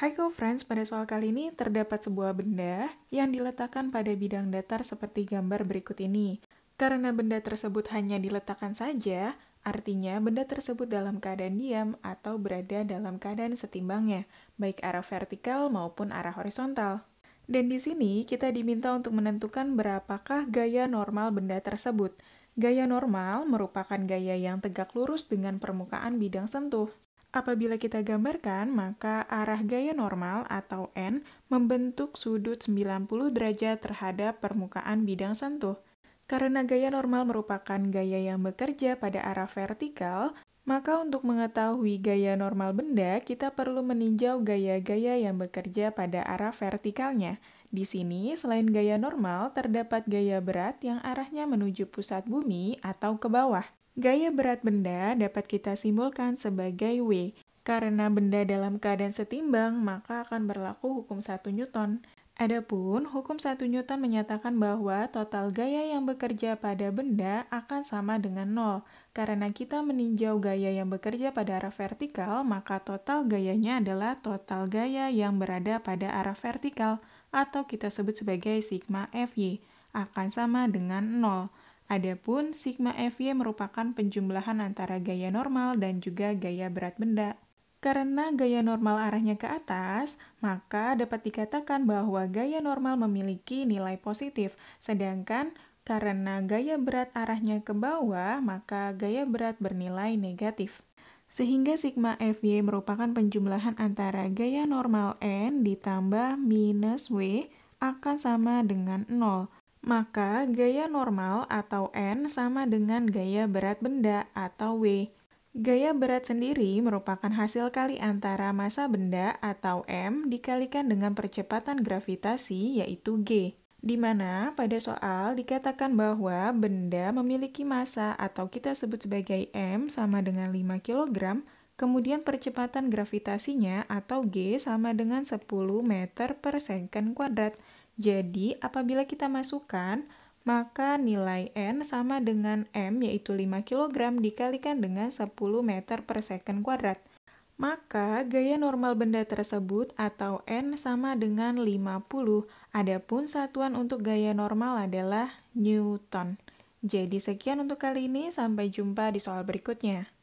Hai friends, pada soal kali ini terdapat sebuah benda yang diletakkan pada bidang datar seperti gambar berikut ini. Karena benda tersebut hanya diletakkan saja, artinya benda tersebut dalam keadaan diam atau berada dalam keadaan setimbangnya, baik arah vertikal maupun arah horizontal. Dan di sini kita diminta untuk menentukan berapakah gaya normal benda tersebut. Gaya normal merupakan gaya yang tegak lurus dengan permukaan bidang sentuh. Apabila kita gambarkan, maka arah gaya normal atau N membentuk sudut 90 derajat terhadap permukaan bidang sentuh. Karena gaya normal merupakan gaya yang bekerja pada arah vertikal, maka untuk mengetahui gaya normal benda, kita perlu meninjau gaya-gaya yang bekerja pada arah vertikalnya. Di sini, selain gaya normal, terdapat gaya berat yang arahnya menuju pusat bumi atau ke bawah. Gaya berat benda dapat kita simbolkan sebagai W. Karena benda dalam keadaan setimbang, maka akan berlaku hukum 1 Newton. Adapun hukum 1 Newton menyatakan bahwa total gaya yang bekerja pada benda akan sama dengan nol. Karena kita meninjau gaya yang bekerja pada arah vertikal, maka total gayanya adalah total gaya yang berada pada arah vertikal atau kita sebut sebagai sigma FY akan sama dengan nol. Adapun sigma FY merupakan penjumlahan antara gaya normal dan juga gaya berat benda. Karena gaya normal arahnya ke atas, maka dapat dikatakan bahwa gaya normal memiliki nilai positif, sedangkan karena gaya berat arahnya ke bawah, maka gaya berat bernilai negatif. Sehingga sigma FY merupakan penjumlahan antara gaya normal N ditambah minus W akan sama dengan 0. Maka gaya normal atau N sama dengan gaya berat benda atau W. Gaya berat sendiri merupakan hasil kali antara massa benda atau M dikalikan dengan percepatan gravitasi yaitu G, di mana pada soal dikatakan bahwa benda memiliki massa atau kita sebut sebagai M sama dengan 5 kg, kemudian percepatan gravitasinya atau G sama dengan 10 meter per second kuadrat. Jadi, apabila kita masukkan, maka nilai N sama dengan M yaitu 5 kg dikalikan dengan 10 meter per second kuadrat. Maka gaya normal benda tersebut atau N sama dengan 50. Adapun satuan untuk gaya normal adalah Newton. Jadi sekian untuk kali ini, sampai jumpa di soal berikutnya.